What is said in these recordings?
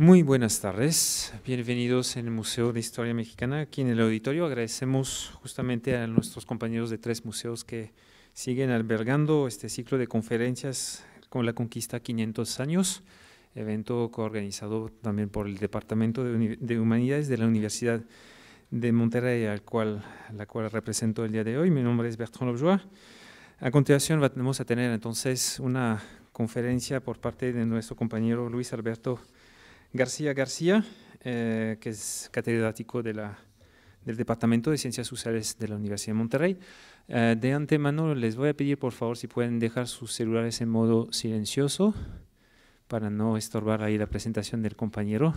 Muy buenas tardes, bienvenidos en el Museo de Historia Mexicana, aquí en el auditorio. Agradecemos justamente a nuestros compañeros de tres museos que siguen albergando este ciclo de conferencias con la conquista 500 años, evento coorganizado también por el Departamento de, Humanidades de la Universidad de Monterrey, al cual, la cual represento el día de hoy. Mi nombre es Bertrand Lobjois. A continuación vamos a tener entonces una conferencia por parte de nuestro compañero Luis Alberto García García, eh, que es catedrático del Departamento de Ciencias Sociales de la Universidad de Monterrey. Eh, de antemano les voy a pedir por favor si pueden dejar sus celulares en modo silencioso para no estorbar ahí la presentación del compañero.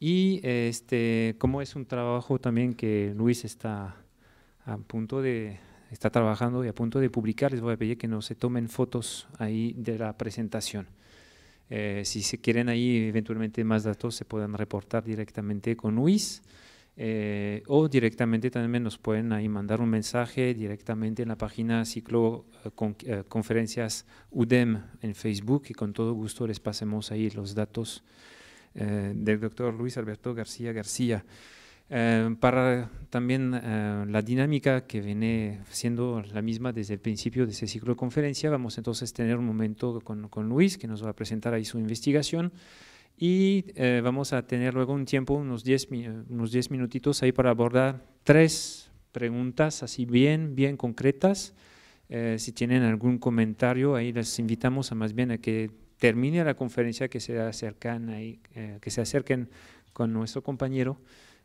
Y este, como es un trabajo también que Luis está a punto de está trabajando y a punto de publicar, les voy a pedir que no se tomen fotos ahí de la presentación. Eh, si se quieren ahí eventualmente más datos, se pueden reportar directamente con Luis eh, o directamente también nos pueden ahí mandar un mensaje directamente en la página Ciclo eh, Conferencias UDEM en Facebook y con todo gusto les pasemos ahí los datos del doctor Luis Alberto García García. Eh, para también eh, la dinámica que viene siendo la misma desde el principio de ese ciclo de conferencia, vamos entonces a tener un momento con, Luis, que nos va a presentar ahí su investigación, y eh, vamos a tener luego un tiempo, unos 10 unos diez minutitos ahí para abordar tres preguntas así bien, bien concretas. si tienen algún comentario, ahí les invitamos a más bien a que termine la conferencia, que se ahí, que se acerquen con nuestro compañero.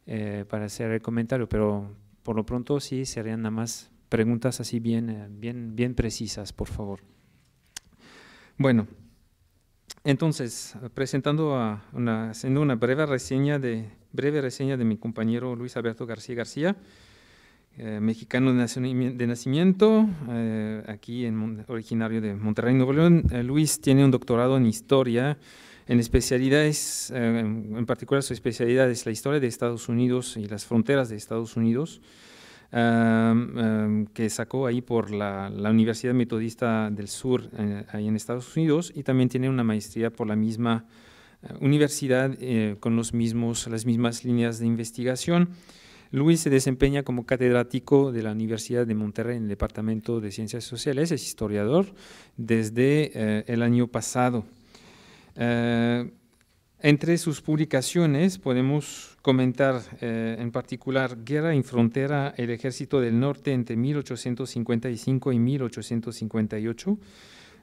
Eh, para hacer el comentario, pero por lo pronto sí serían nada más preguntas así bien, eh, bien, bien precisas, por favor. Bueno, entonces, presentando a una, haciendo una breve reseña, de, breve reseña de mi compañero Luis Alberto García García, eh, mexicano de nacimiento, aquí en, originario de Monterrey, Nuevo León. Luis tiene un doctorado en historia en especialidades, eh, en particular su especialidad es la historia de Estados Unidos y las fronteras de Estados Unidos, que sacó ahí por la, Universidad Metodista del Sur, eh, ahí en Estados Unidos, y también tiene una maestría por la misma eh, universidad con los mismos, las mismas líneas de investigación. Luis se desempeña como catedrático de la Universidad de Monterrey en el Departamento de Ciencias Sociales, es historiador desde el año pasado. Eh, entre sus publicaciones podemos comentar eh, en particular Guerra en Frontera, el Ejército del Norte entre 1855 y 1858,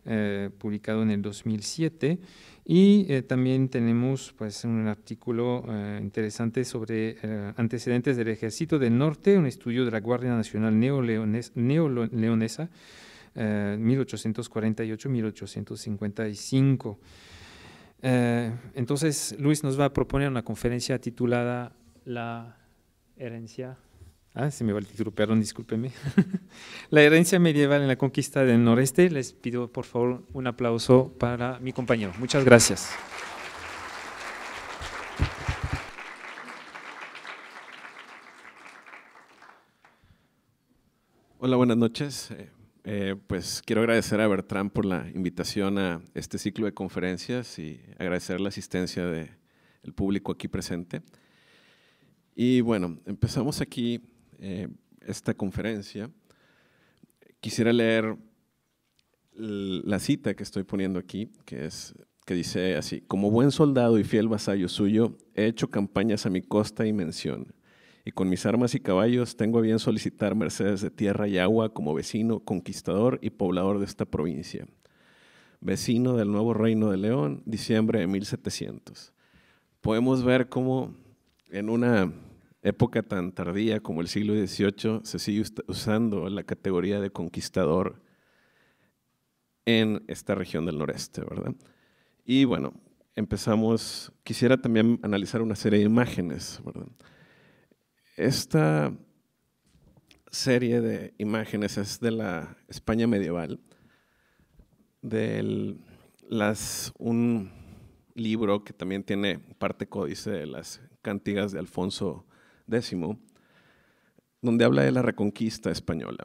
eh, publicado en el 2007, y también tenemos pues, un artículo interesante sobre antecedentes del Ejército del Norte, un estudio de la Guardia Nacional Neoleonesa. 1848-1855. Eh, entonces, Luis nos va a proponer una conferencia titulada La herencia. Ah, se me va el título, la herencia medieval en la conquista del noreste. Les pido, por favor, un aplauso para mi compañero. Muchas gracias. Hola, buenas noches. Eh, eh, pues quiero agradecer a Bertrand por la invitación a este ciclo de conferencias y agradecer la asistencia del público aquí presente. Y bueno, empezamos aquí eh, esta conferencia. Quisiera leer la cita que estoy poniendo aquí, que es que dice así, como buen soldado y fiel vasallo suyo, he hecho campañas a mi costa y mención y con mis armas y caballos tengo a bien solicitar mercedes de tierra y agua como vecino, conquistador y poblador de esta provincia. Vecino del nuevo reino de León, diciembre de 1700. Podemos ver cómo en una época tan tardía como el siglo XVIII se sigue usando la categoría de conquistador en esta región del noreste, ¿verdad? Y bueno, empezamos, quisiera también analizar una serie de imágenes, ¿verdad? Esta serie de imágenes es de la España medieval, de un libro que también tiene parte códice de las cantigas de Alfonso X, donde habla de la reconquista española.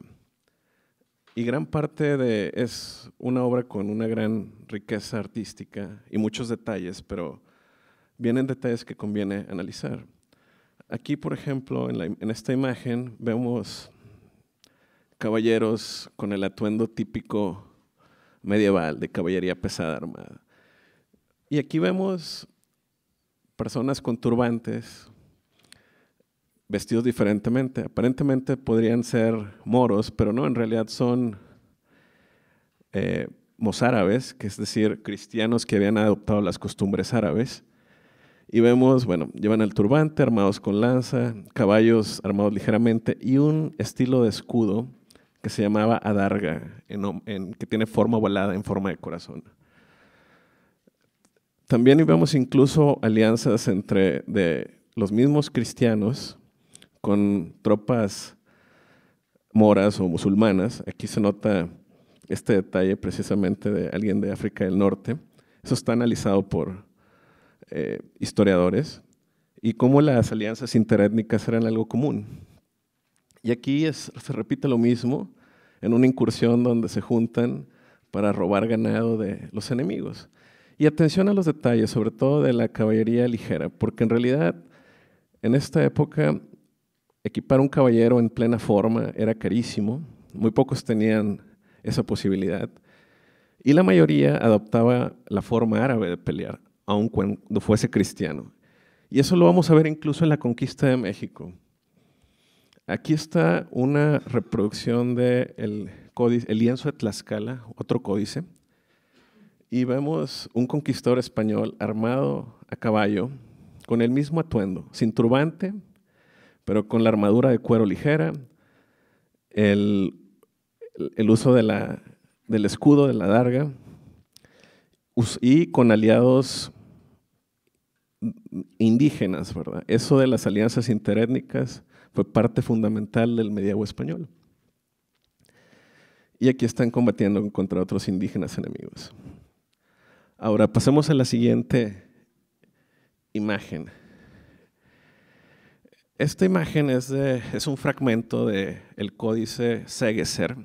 Y gran parte de es una obra con una gran riqueza artística y muchos detalles, pero vienen detalles que conviene analizar. Aquí, por ejemplo, en, esta imagen vemos caballeros con el atuendo típico medieval de caballería pesada armada. Y aquí vemos personas con turbantes vestidos diferentemente. Aparentemente podrían ser moros, pero no, en realidad son eh, mozárabes, que es decir, cristianos que habían adoptado las costumbres árabes. Y vemos, bueno, llevan el turbante armados con lanza, caballos armados ligeramente y un estilo de escudo que se llamaba adarga, que tiene forma ovalada en forma de corazón. También vemos incluso alianzas entre los mismos cristianos con tropas moras o musulmanas. Aquí se nota este detalle precisamente de alguien de África del Norte. Eso está analizado por eh, historiadores y cómo las alianzas interétnicas eran algo común. Y aquí se repite lo mismo en una incursión donde se juntan para robar ganado de los enemigos. Y atención a los detalles, sobre todo de la caballería ligera, porque en realidad en esta época equipar un caballero en plena forma era carísimo, muy pocos tenían esa posibilidad, y la mayoría adoptaba la forma árabe de pelear aun cuando fuese cristiano. Y eso lo vamos a ver incluso en la conquista de México. Aquí está una reproducción del lienzo de Tlaxcala, otro códice, y vemos un conquistador español armado a caballo, con el mismo atuendo, sin turbante, pero con la armadura de cuero ligera, el, uso del escudo, de la darga, y con aliados indígenas, ¿verdad? Eso de las alianzas interétnicas fue parte fundamental del medievo español. Y aquí están combatiendo contra otros indígenas enemigos. Ahora pasemos a la siguiente imagen. Esta imagen es, un fragmento del códice Segeser,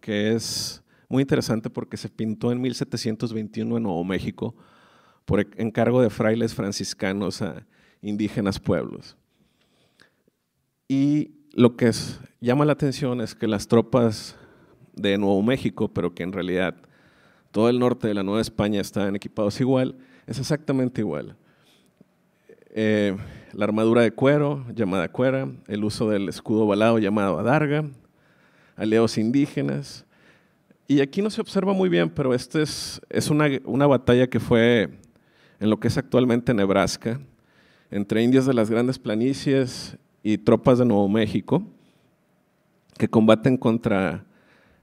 que es muy interesante porque se pintó en 1721 en Nuevo México por e-, encargo de frailes franciscanos a indígenas pueblos. Y lo que llama la atención es que las tropas de Nuevo México, pero que en realidad todo el norte de la Nueva España estaban equipados igual, es exactamente igual. Eh, la armadura de cuero, llamada cuera, el uso del escudo balado llamado adarga, aliados indígenas. Y aquí no se observa muy bien, pero esta es, es una, una batalla que fue en lo que es actualmente Nebraska, entre indios de las grandes planicies y tropas de Nuevo México, que combaten contra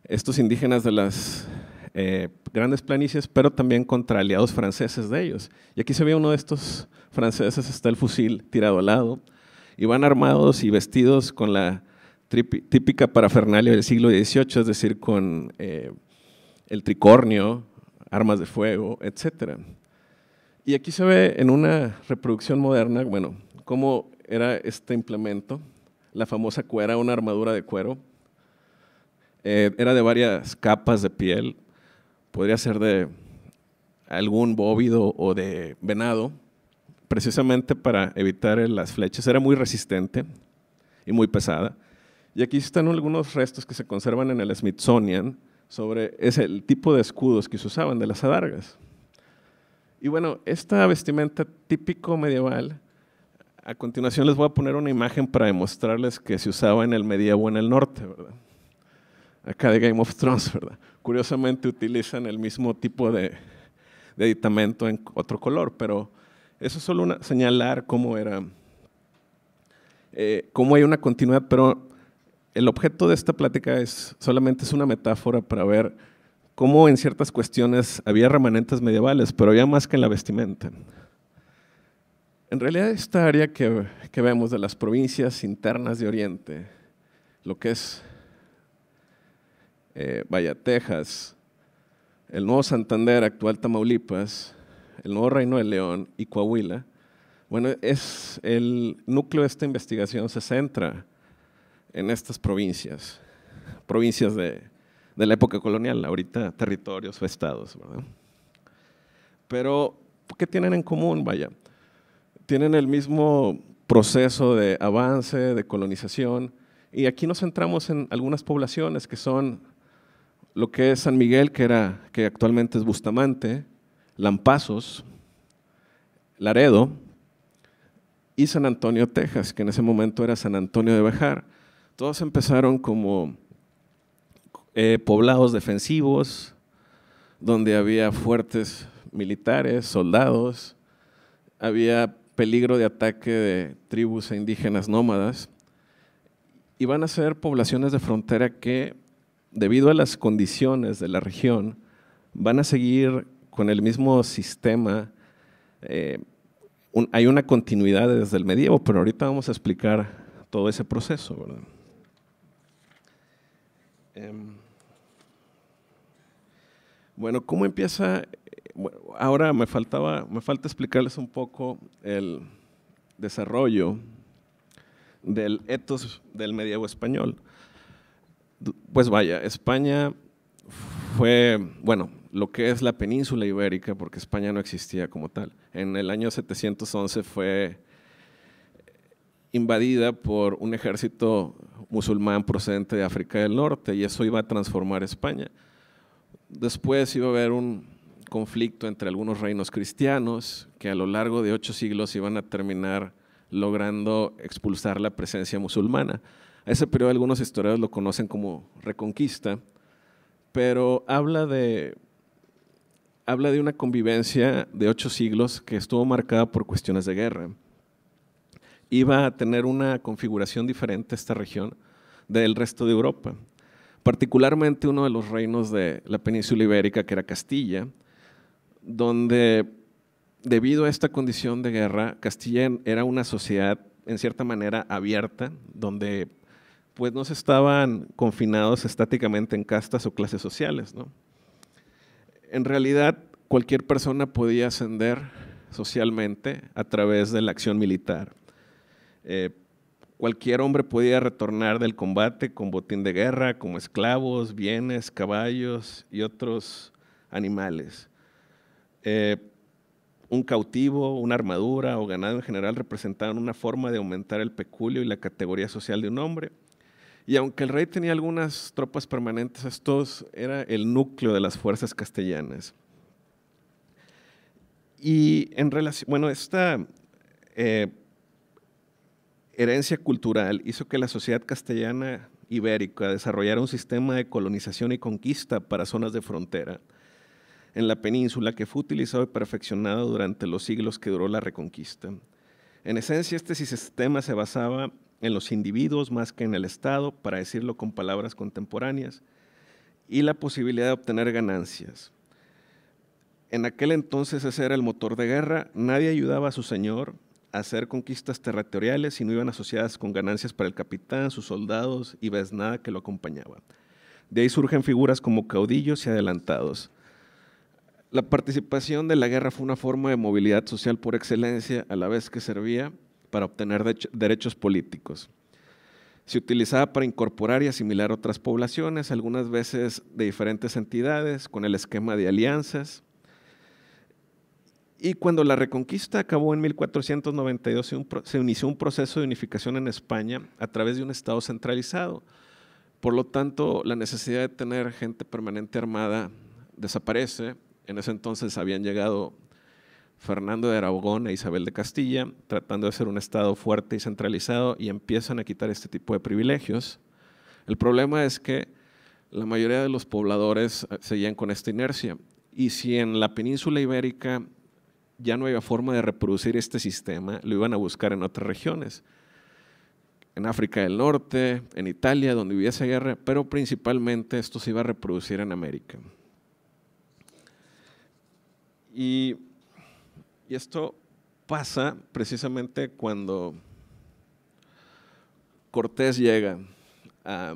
estos indígenas de las eh, grandes planicies, pero también contra aliados franceses de ellos. Y aquí se ve uno de estos franceses, está el fusil tirado al lado, y van armados y vestidos con la típica parafernalia del siglo XVIII, es decir, con eh, el tricornio, armas de fuego, etcétera. Y aquí se ve en una reproducción moderna, bueno, cómo era este implemento, la famosa cuera, una armadura de cuero. Eh, era de varias capas de piel, podría ser de algún bóvido o de venado, precisamente para evitar las flechas. Era muy resistente y muy pesada. Y aquí están algunos restos que se conservan en el Smithsonian sobre el tipo de escudos que se usaban de las adargas. Y bueno, esta vestimenta típico medieval, a continuación les voy a poner una imagen para demostrarles que se usaba en el medievo en el norte, ¿verdad? Acá de Game of Thrones, ¿verdad? Curiosamente utilizan el mismo tipo de, editamento en otro color, pero eso es solo señalar cómo era, eh, cómo hay una continuidad, pero el objeto de esta plática es solamente es una metáfora para ver cómo en ciertas cuestiones había remanentes medievales, pero había más que en la vestimenta. En realidad esta área que, vemos de las provincias internas de Oriente, lo que es eh, Texas, el nuevo Santander, actual Tamaulipas, el nuevo Reino de León y Coahuila, bueno, es el núcleo de esta investigación se centra en estas provincias, provincias de de la época colonial, ahorita territorios o estados. ¿verdad? Pero, ¿qué tienen en común? Vaya, tienen el mismo proceso de avance, de colonización, y aquí nos centramos en algunas poblaciones que son lo que es San Miguel, que, era, que actualmente es Bustamante, Lampazos, Laredo y San Antonio, Texas, que en ese momento era San Antonio de Bajar. Todos empezaron como eh, poblados defensivos, donde había fuertes militares, soldados, había peligro de ataque de tribus e indígenas nómadas, y van a ser poblaciones de frontera que, debido a las condiciones de la región, van a seguir con el mismo sistema. Eh, hay una continuidad desde el medievo, pero ahorita vamos a explicar todo ese proceso. ¿verdad? Em, bueno, ¿cómo empieza? ahora me faltaba, me falta explicarles un poco el desarrollo del etos del medievo español. Pues vaya, España fue, bueno, lo que es la península ibérica, porque España no existía como tal. En el año 711 fue invadida por un ejército musulmán procedente de África del Norte y eso iba a transformar España. Después iba a haber un conflicto entre algunos reinos cristianos que a lo largo de ocho siglos iban a terminar logrando expulsar la presencia musulmana. A ese periodo algunos historiadores lo conocen como reconquista, pero habla de, habla de una convivencia de ocho siglos que estuvo marcada por cuestiones de guerra. Iba a tener una configuración diferente esta región del resto de Europa particularmente uno de los reinos de la península ibérica, que era Castilla, donde debido a esta condición de guerra, Castilla era una sociedad en cierta manera abierta, donde pues no se estaban confinados estáticamente en castas o clases sociales. En realidad, cualquier persona podía ascender socialmente a través de la acción militar. Eh, Cualquier hombre podía retornar del combate con botín de guerra, como esclavos, bienes, caballos y otros animales. Eh, un cautivo, una armadura o ganado en general representaban una forma de aumentar el peculio y la categoría social de un hombre. Y aunque el rey tenía algunas tropas permanentes, estos era el núcleo de las fuerzas castellanas. Y en relación, bueno, esta eh, herencia cultural hizo que la sociedad castellana ibérica desarrollara un sistema de colonización y conquista para zonas de frontera en la península que fue utilizado y perfeccionado durante los siglos que duró la reconquista. En esencia, este sistema se basaba en los individuos más que en el Estado, para decirlo con palabras contemporáneas, y la posibilidad de obtener ganancias. En aquel entonces ese era el motor de guerra, nadie ayudaba a su señor, hacer conquistas territoriales y no iban asociadas con ganancias para el capitán, sus soldados y ves nada que lo acompañaba. De ahí surgen figuras como caudillos y adelantados. La participación de la guerra fue una forma de movilidad social por excelencia, a la vez que servía para obtener derechos políticos. Se utilizaba para incorporar y asimilar otras poblaciones, algunas veces de diferentes entidades, con el esquema de alianzas, y cuando la reconquista acabó en 1492, se inició un proceso de unificación en España a través de un Estado centralizado. Por lo tanto, la necesidad de tener gente permanente armada desaparece. En ese entonces habían llegado Fernando de Aragón e Isabel de Castilla, tratando de hacer un Estado fuerte y centralizado, y empiezan a quitar este tipo de privilegios. El problema es que la mayoría de los pobladores eh, seguían con esta inercia. Y si en la península ibérica ya no había forma de reproducir este sistema, lo iban a buscar en otras regiones, en África del Norte, en Italia, donde esa guerra, pero principalmente esto se iba a reproducir en América. Y, esto pasa precisamente cuando Cortés llega a,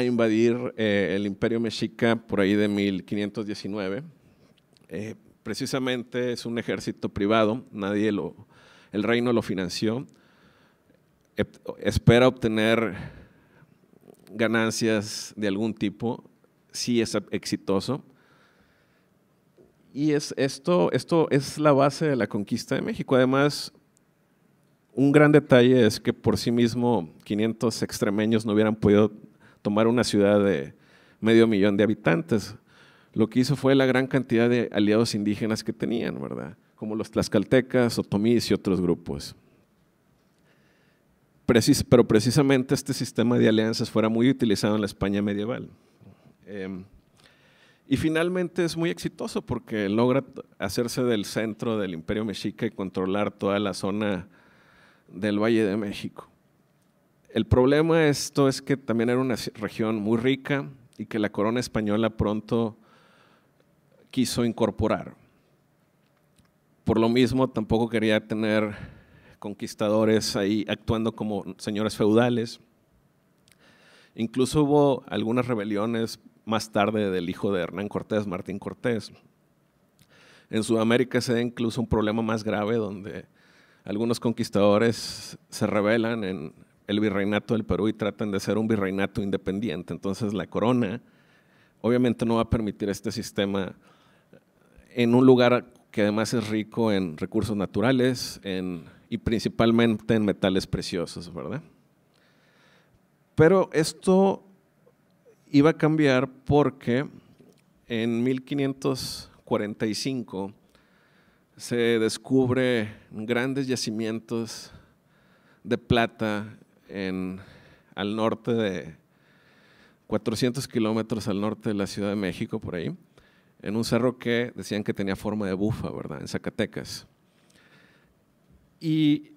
invadir eh, el imperio mexica por ahí de 1519 eh, precisamente es un ejército privado, nadie lo, el reino lo financió, espera obtener ganancias de algún tipo, si es exitoso. Y esto, esto es la base de la conquista de México. Además, un gran detalle es que por sí mismo 500 extremeños no hubieran podido tomar una ciudad de medio millón de habitantes lo que hizo fue la gran cantidad de aliados indígenas que tenían, ¿verdad? Como los tlaxcaltecas, otomís y otros grupos. pero precisamente este sistema de alianzas fuera muy utilizado en la España medieval. Em, y finalmente es muy exitoso porque logra hacerse del centro del imperio mexica y controlar toda la zona del Valle de México. El problema de esto es que también era una región muy rica y que la corona española pronto quiso incorporar. Por lo mismo, tampoco quería tener conquistadores ahí actuando como señores feudales. Incluso hubo algunas rebeliones más tarde del hijo de Hernán Cortés, Martín Cortés. En Sudamérica se da incluso un problema más grave donde algunos conquistadores se rebelan en el virreinato del Perú y tratan de ser un virreinato independiente. Entonces la corona obviamente no va a permitir este sistema en un lugar que además es rico en recursos naturales en, y principalmente en metales preciosos, ¿verdad? Pero esto iba a cambiar porque en 1545 se descubre grandes yacimientos de plata al norte de 400 kilómetros al norte de la Ciudad de México, por ahí en un cerro que decían que tenía forma de bufa, ¿verdad? En Zacatecas. Y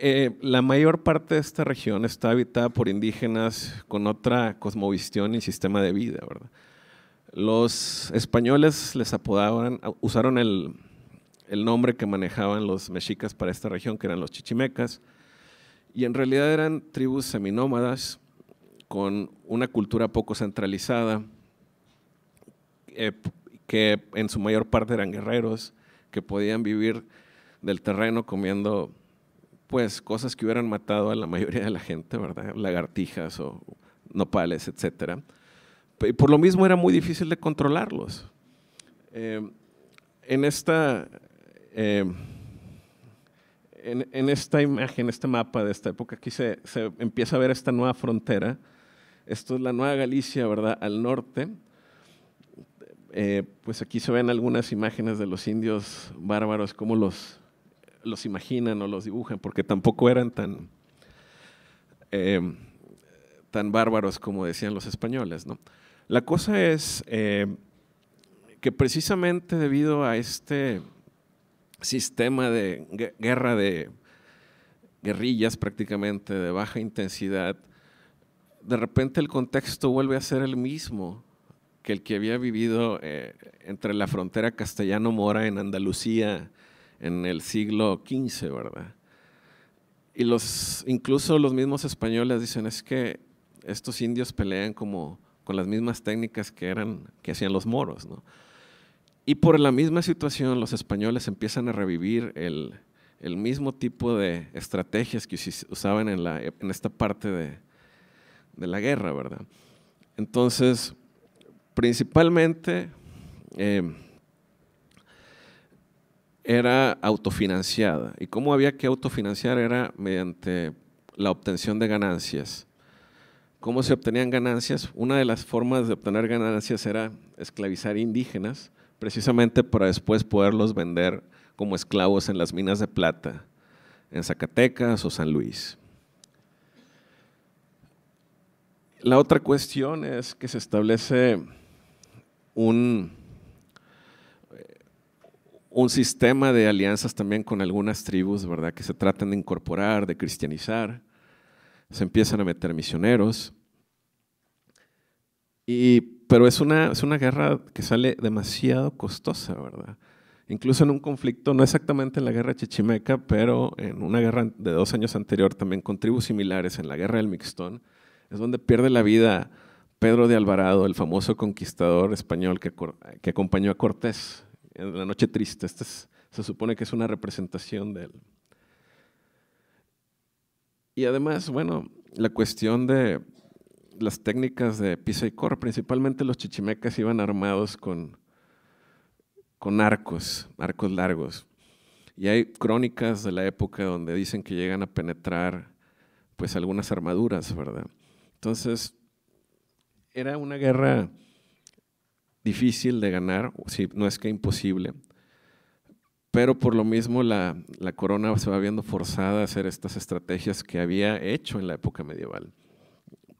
eh, la mayor parte de esta región está habitada por indígenas con otra cosmovisión y sistema de vida, ¿verdad? Los españoles les apodaban, usaron el, nombre que manejaban los mexicas para esta región, que eran los chichimecas, y en realidad eran tribus seminómadas con una cultura poco centralizada, eh, que en su mayor parte eran guerreros, que podían vivir del terreno comiendo pues cosas que hubieran matado a la mayoría de la gente, ¿verdad? Lagartijas o nopales, etcétera. Y por lo mismo era muy difícil de controlarlos. Eh, en, esta, eh, en, esta imagen, este mapa de esta época, aquí se, se, empieza a ver esta nueva frontera. Esto es la Nueva Galicia, ¿verdad? Al norte, eh, pues aquí se ven algunas imágenes de los indios bárbaros, cómo los, imaginan o los dibujan, porque tampoco eran tan, eh, tan bárbaros como decían los españoles. La cosa es eh, que precisamente debido a este sistema de guerra de guerrillas prácticamente de baja intensidad, de repente el contexto vuelve a ser el mismo que el que había vivido eh, entre la frontera castellano-mora en Andalucía en el siglo XV, ¿verdad? Y los, incluso los mismos españoles dicen, es que estos indios pelean como con las mismas técnicas que, eran, que hacían los moros, ¿no? Y por la misma situación, los españoles empiezan a revivir el, mismo tipo de estrategias que usaban en, en esta parte de, de la guerra, ¿verdad? Entonces, principalmente em, era autofinanciada. ¿Y cómo había que autofinanciar? Era mediante la obtención de ganancias. ¿Cómo se obtenían ganancias? Una de las formas de obtener ganancias era esclavizar indígenas, precisamente para después poderlos vender como esclavos en las minas de plata, en Zacatecas o San Luis. La otra cuestión es que se establece un, sistema de alianzas también con algunas tribus, ¿verdad? Que se tratan de incorporar, de cristianizar. Se empiezan a meter misioneros. pero es una, es una guerra que sale demasiado costosa, ¿verdad? Incluso en un conflicto, no exactamente en la guerra chichimeca, pero en una guerra de dos años anterior también con tribus similares, en la guerra del Mixtón, es donde pierde la vida Pedro de Alvarado, el famoso conquistador español que, acompañó a Cortés en la noche triste. Este se supone que es una representación de él. Y además, bueno, la cuestión de las técnicas de pisa y cor, principalmente los chichimecas iban armados con, con arcos, arcos largos. Y hay crónicas de la época donde dicen que llegan a penetrar pues algunas armaduras, ¿verdad? Entonces, era una guerra difícil de ganar, si no es que imposible, pero por lo mismo la, la corona se va viendo forzada a hacer estas estrategias que había hecho en la época medieval,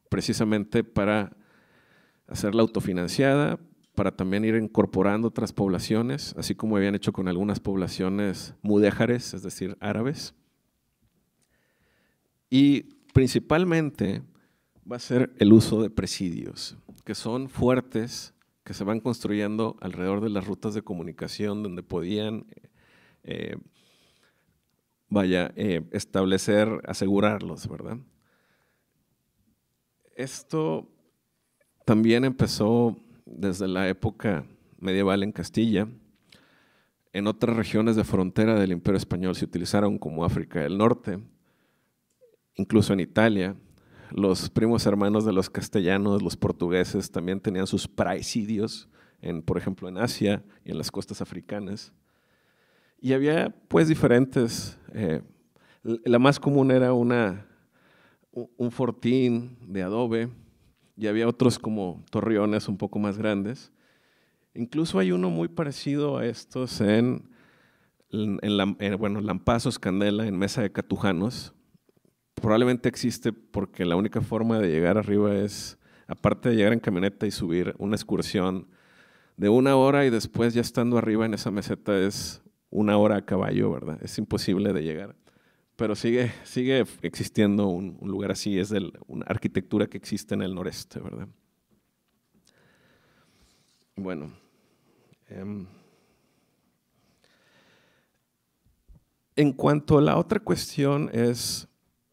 precisamente para hacerla autofinanciada, para también ir incorporando otras poblaciones, así como habían hecho con algunas poblaciones mudéjares, es decir, árabes. Y principalmente va a ser el uso de presidios, que son fuertes que se van construyendo alrededor de las rutas de comunicación donde podían, eh, vaya, eh, establecer, asegurarlos, ¿verdad? Esto también empezó desde la época medieval en Castilla. En otras regiones de frontera del Imperio Español se utilizaron como África del Norte, incluso en Italia, los primos hermanos de los castellanos, los portugueses, también tenían sus presidios en, por ejemplo, en Asia y en las costas africanas. Y había, pues, diferentes. Eh, la más común era una, un fortín de adobe y había otros como torreones un poco más grandes. Incluso hay uno muy parecido a estos en, en, Lampazos, Candela, en Mesa de Catujanos, probablemente existe porque la única forma de llegar arriba es, aparte de llegar en camioneta y subir una excursión de una hora y después ya estando arriba en esa meseta es una hora a caballo, ¿verdad? Es imposible de llegar. Pero sigue, sigue existiendo un, lugar así, es de una arquitectura que existe en el noreste, ¿verdad? Bueno. Em, en cuanto a la otra cuestión es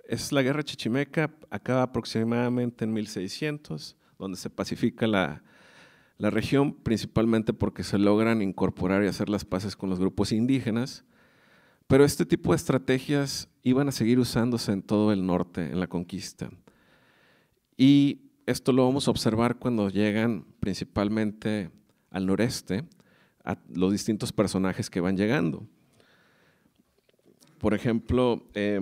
es la guerra chichimeca, acaba aproximadamente en 1600, donde se pacifica la, región, principalmente porque se logran incorporar y hacer las paces con los grupos indígenas. Pero este tipo de estrategias iban a seguir usándose en todo el norte, en la conquista. Y esto lo vamos a observar cuando llegan principalmente al noreste a los distintos personajes que van llegando. Por ejemplo, eh,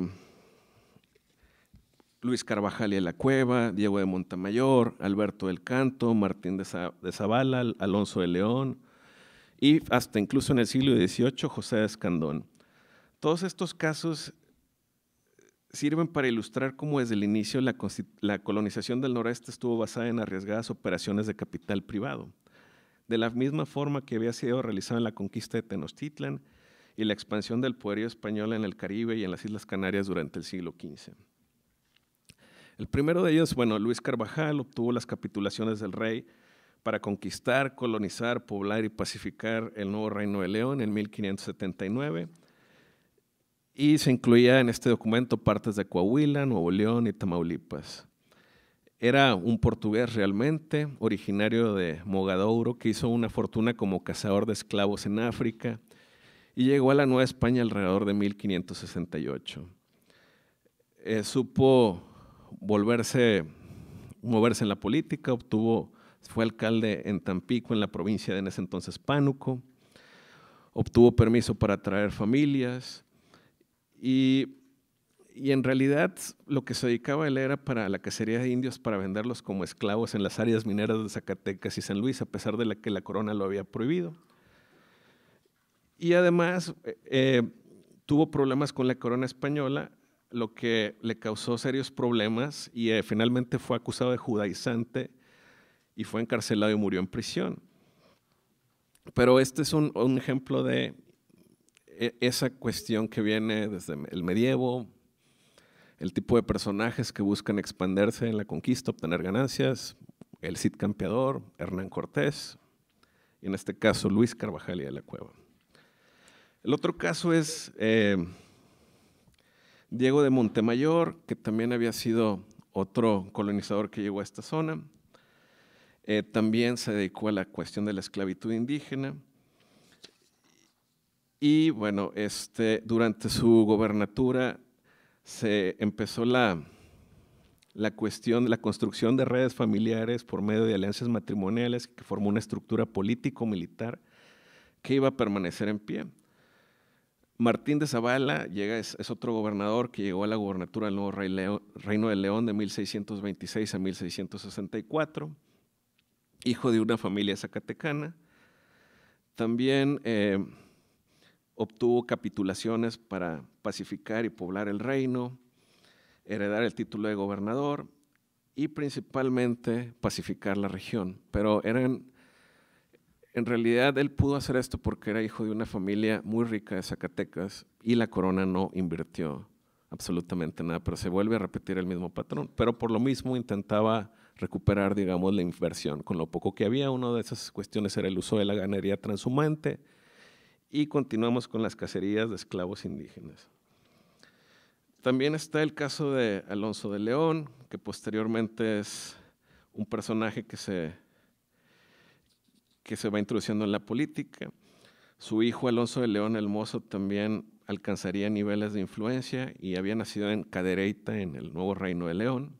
Luis Carvajal y la Cueva, Diego de Montamayor, Alberto del Canto, Martín de, Zavala, Alonso de León y hasta incluso en el siglo XVIII José de Escandón. Todos estos casos sirven para ilustrar cómo desde el inicio la, colonización del noreste estuvo basada en arriesgadas operaciones de capital privado, de la misma forma que había sido realizada en la conquista de Tenochtitlan y la expansión del poderío español en el Caribe y en las Islas Canarias durante el siglo XV. El primero de ellos, bueno, Luis Carvajal obtuvo las capitulaciones del rey para conquistar, colonizar, poblar y pacificar el nuevo reino de León en 1579. Y se incluía en este documento partes de Coahuila, Nuevo León y Tamaulipas. Era un portugués realmente, originario de Mogadouro, que hizo una fortuna como cazador de esclavos en África y llegó a la Nueva España alrededor de 1568. Eh, supo volverse, moverse en la política, obtuvo, fue alcalde en Tampico, en la provincia de en ese entonces Pánuco, obtuvo permiso para traer familias y, en realidad lo que se dedicaba él era para la cacería de indios para venderlos como esclavos en las áreas mineras de Zacatecas y San Luis, a pesar de que la corona lo había prohibido. Y además eh, eh, tuvo problemas con la corona española lo que le causó serios problemas y eh, finalmente fue acusado de judaizante y fue encarcelado y murió en prisión. Pero este es un, ejemplo de e, esa cuestión que viene desde el medievo, el tipo de personajes que buscan expandirse en la conquista, obtener ganancias, el Cid Campeador, Hernán Cortés, y en este caso Luis Carvajal y de la Cueva. El otro caso es eh, Diego de Montemayor, que también había sido otro colonizador que llegó a esta zona. Eh, también se dedicó a la cuestión de la esclavitud indígena. Y bueno, este, durante su gobernatura se empezó la, la cuestión, la construcción de redes familiares por medio de alianzas matrimoniales que formó una estructura político-militar que iba a permanecer en pie. Martín de Zavala llega, es, otro gobernador que llegó a la gobernatura del nuevo Reino de León de 1626 a 1664, hijo de una familia zacatecana. También eh, obtuvo capitulaciones para pacificar y poblar el reino, heredar el título de gobernador y principalmente pacificar la región. Pero eran en realidad él pudo hacer esto porque era hijo de una familia muy rica de Zacatecas y la corona no invirtió absolutamente nada, pero se vuelve a repetir el mismo patrón. Pero por lo mismo intentaba recuperar, digamos, la inversión. Con lo poco que había, una de esas cuestiones era el uso de la ganadería transhumante y continuamos con las cacerías de esclavos indígenas. También está el caso de Alonso de León, que posteriormente es un personaje que se que se va introduciendo en la política. Su hijo Alonso de León el Mozo también alcanzaría niveles de influencia y había nacido en Cadereita en el nuevo Reino de León.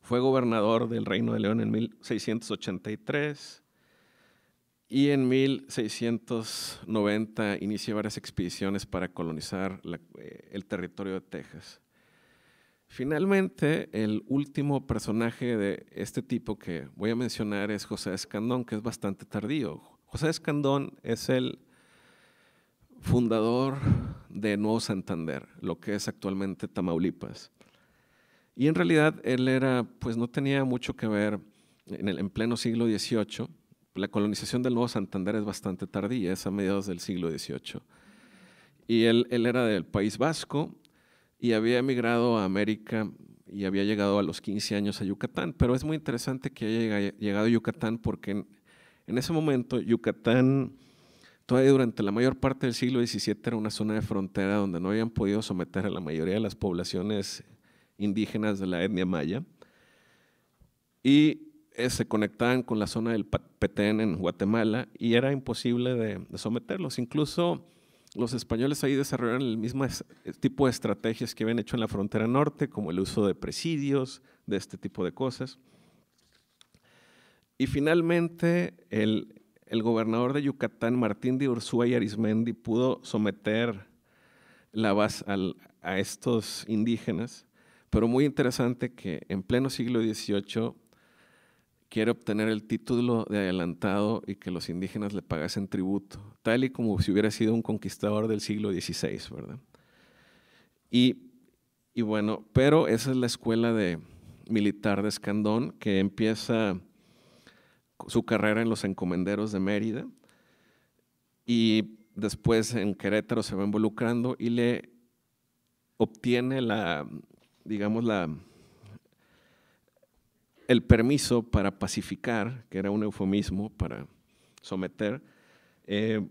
Fue gobernador del Reino de León en 1683 y en 1690 inició varias expediciones para colonizar eh, el territorio de Texas. Finalmente, el último personaje de este tipo que voy a mencionar es José Escandón, que es bastante tardío. José Escandón es el fundador de Nuevo Santander, lo que es actualmente Tamaulipas. Y en realidad él era, pues no tenía mucho que ver en, el, pleno siglo XVIII. La colonización del Nuevo Santander es bastante tardía, es a mediados del siglo XVIII. Y él era del País Vasco y había emigrado a América y había llegado a los 15 años a Yucatán, pero es muy interesante que haya llegado a Yucatán porque en, ese momento Yucatán todavía durante la mayor parte del siglo XVII era una zona de frontera donde no habían podido someter a la mayoría de las poblaciones indígenas de la etnia maya y eh, se conectaban con la zona del Petén en Guatemala y era imposible de someterlos. Incluso los españoles ahí desarrollaron el mismo eh, tipo de estrategias que habían hecho en la frontera norte, como el uso de presidios, de este tipo de cosas. Y finalmente, el, gobernador de Yucatán, Martín de Ursúa y Arizmendi, pudo someter la base a estos indígenas, pero muy interesante que en pleno siglo XVIII quiere obtener el título de adelantado y que los indígenas le pagasen tributo, tal y como si hubiera sido un conquistador del siglo XVI, ¿verdad? Y, y bueno, pero esa es la escuela de militar de Escandón que empieza su carrera en los encomenderos de Mérida y después en Querétaro se va involucrando y le obtiene la, digamos, la el permiso para pacificar, que era un eufemismo para someter, eh,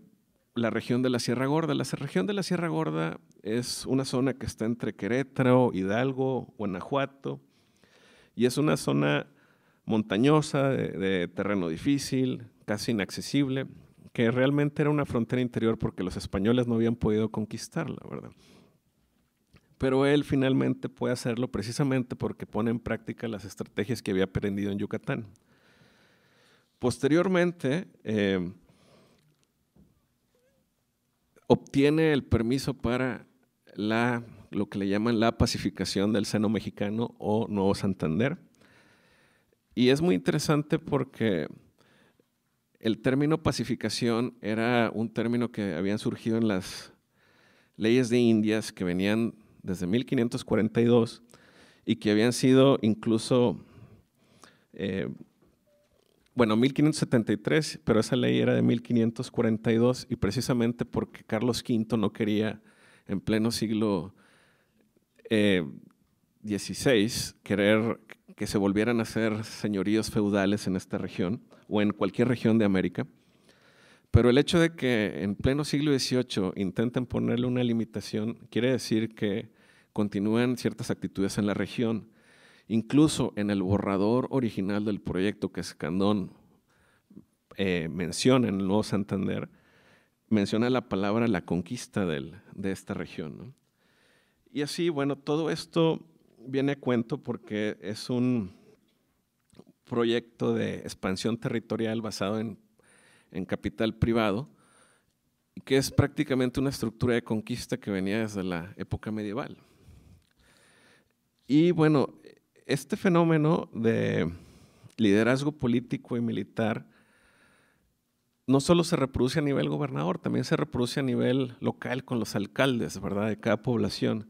la región de la Sierra Gorda. La región de la Sierra Gorda es una zona que está entre Querétaro, Hidalgo, Guanajuato, y es una zona montañosa, de, de terreno difícil, casi inaccesible, que realmente era una frontera interior porque los españoles no habían podido conquistarla, ¿verdad? pero él finalmente puede hacerlo precisamente porque pone en práctica las estrategias que había aprendido en Yucatán. Posteriormente, eh, obtiene el permiso para la, lo que le llaman la pacificación del seno mexicano o Nuevo Santander. Y es muy interesante porque el término pacificación era un término que habían surgido en las leyes de Indias que venían desde 1542 y que habían sido incluso, eh, bueno, 1573, pero esa ley era de 1542 y precisamente porque Carlos V no quería en pleno siglo XVI eh, querer que se volvieran a hacer señoríos feudales en esta región o en cualquier región de América pero el hecho de que en pleno siglo XVIII intenten ponerle una limitación quiere decir que continúan ciertas actitudes en la región. Incluso en el borrador original del proyecto que Escandón eh, menciona en el Nuevo Santander, menciona la palabra la conquista de esta región. Y así, bueno, todo esto viene a cuento porque es un proyecto de expansión territorial basado en en capital privado, que es prácticamente una estructura de conquista que venía desde la época medieval. Y bueno, este fenómeno de liderazgo político y militar no solo se reproduce a nivel gobernador, también se reproduce a nivel local con los alcaldes, ¿verdad? De cada población.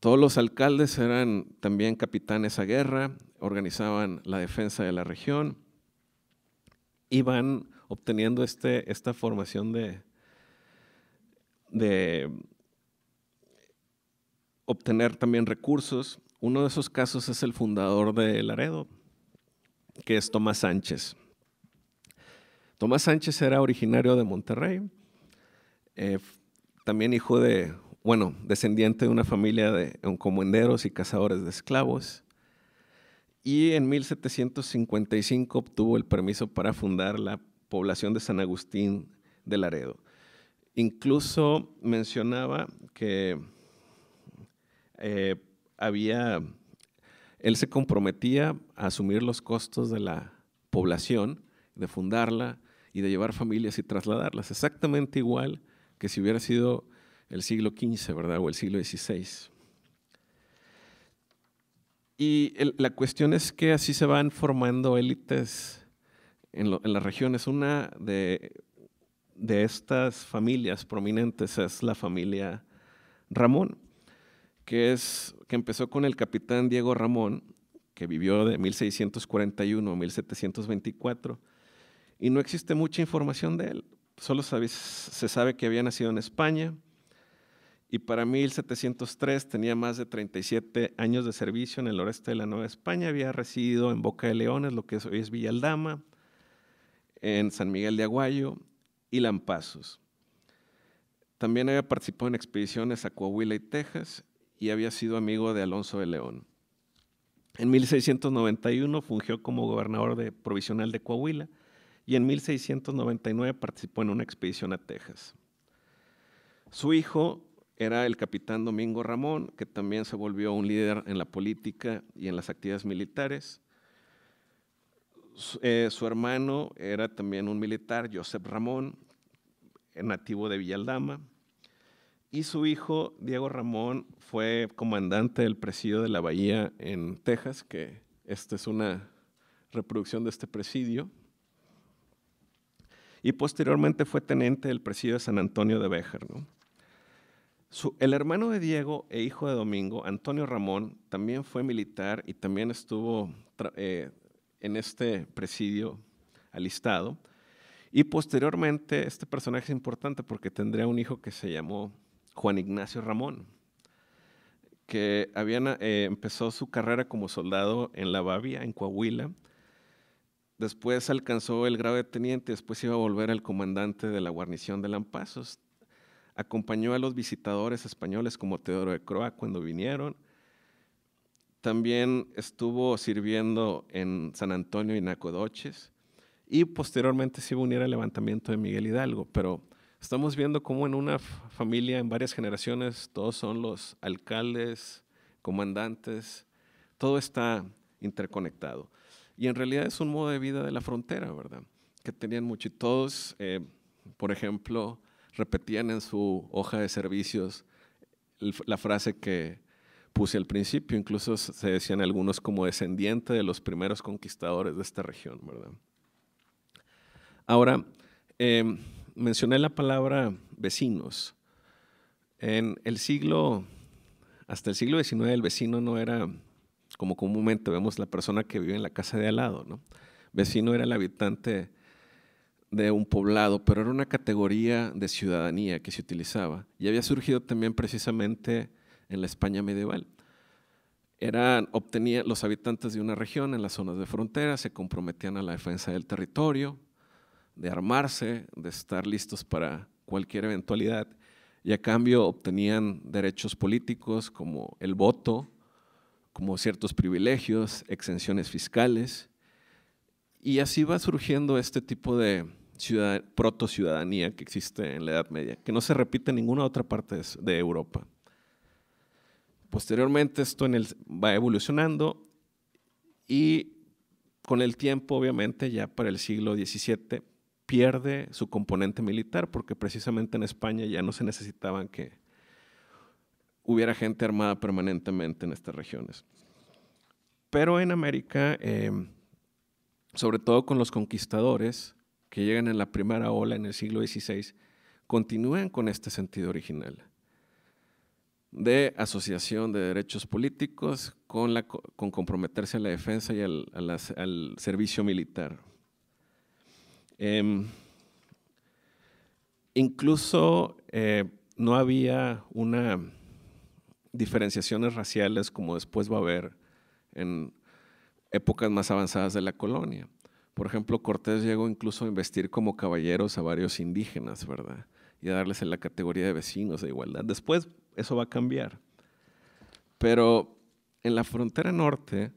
Todos los alcaldes eran también capitanes a guerra, organizaban la defensa de la región y van obteniendo este, esta formación de, obtener también recursos. Uno de esos casos es el fundador de Laredo, que es Tomás Sánchez. Tomás Sánchez era originario de Monterrey, eh, también hijo de, bueno, descendiente de una familia de encomenderos y cazadores de esclavos y en 1755 obtuvo el permiso para fundar la población de San Agustín de Laredo. Incluso mencionaba que eh, había, él se comprometía a asumir los costos de la población, de fundarla y de llevar familias y trasladarlas, exactamente igual que si hubiera sido el siglo XV, ¿verdad? O el siglo XVI. Y la cuestión es que así se van formando élites en, las regiones. Una de, estas familias prominentes es la familia Ramón, que, es, que empezó con el capitán Diego Ramón, que vivió de 1641 a 1724, y no existe mucha información de él. Solo se sabe que había nacido en España, y para 1703 tenía más de 37 años de servicio en el oeste de la Nueva España. Había residido en Boca de Leones, lo que hoy es Villaldama, en San Miguel de Aguayo y Lampazos. También había participado en expediciones a Coahuila y Texas y había sido amigo de Alonso de León. En 1691 fungió como gobernador de, provisional de Coahuila y en 1699 participó en una expedición a Texas. Su hijo era el capitán Domingo Ramón, que también se volvió un líder en la política y en las actividades militares. Eh, su, hermano era también un militar, Josep Ramón, nativo de Villaldama. Y su hijo, Diego Ramón, fue comandante del presidio de la Bahía en Texas, que esta es una reproducción de este presidio. Y posteriormente fue teniente del presidio de San Antonio de Béjar. ¿no? el hermano de Diego e hijo de Domingo, Antonio Ramón, también fue militar y también estuvo eh, en este presidio alistado. Y posteriormente este personaje es importante porque tendría un hijo que se llamó Juan Ignacio Ramón, que había eh, empezó su carrera como soldado en la Bavia, en Coahuila. Después alcanzó el grado de teniente, después iba a volver al comandante de la guarnición de Lampazos Acompañó a los visitadores españoles como Teodoro de Croa cuando vinieron. También estuvo sirviendo en San Antonio y Nacodoches. Y posteriormente se iba a unir al levantamiento de Miguel Hidalgo. Pero estamos viendo cómo en una familia, en varias generaciones, todos son los alcaldes, comandantes, todo está interconectado. Y en realidad es un modo de vida de la frontera, ¿verdad? Que tenían mucho. Y todos, eh, por ejemplo, repetían en su hoja de servicios la frase que puse al principio, incluso se decían algunos como descendiente de los primeros conquistadores de esta región, ¿verdad? Ahora, em, mencioné la palabra vecinos. En el siglo, hasta el siglo XIX, el vecino no era, como comúnmente vemos, la persona que vive en la casa de al lado, Vecino era el habitante de un poblado, pero era una categoría de ciudadanía que se utilizaba y había surgido también precisamente en la España medieval. Eran, obtenía, los habitantes de una región en las zonas de frontera se comprometían a la defensa del territorio, de armarse, de estar listos para cualquier eventualidad y a cambio obtenían derechos políticos como el voto, como ciertos privilegios, exenciones fiscales. Y así va surgiendo este tipo de ciudad, protociudadanía que existe en la Edad Media, que no se repite en ninguna otra parte de Europa. Posteriormente esto va evolucionando y con el tiempo, obviamente, ya para el siglo XVII, pierde su componente militar porque precisamente en España ya no se necesitaban que hubiera gente armada permanentemente en estas regiones. Pero en América, em, sobre todo con los conquistadores, que llegan en la primera ola en el siglo XVI, continúan con este sentido original de asociación de derechos políticos con, comprometerse a la defensa y al, servicio militar. Em, incluso eh, no había una diferenciaciones raciales como después va a haber en épocas más avanzadas de la colonia. Por ejemplo, Cortés llegó incluso a investir como caballeros a varios indígenas, ¿verdad? Y a darles en la categoría de vecinos de igualdad. Después eso va a cambiar. Pero en la frontera norte,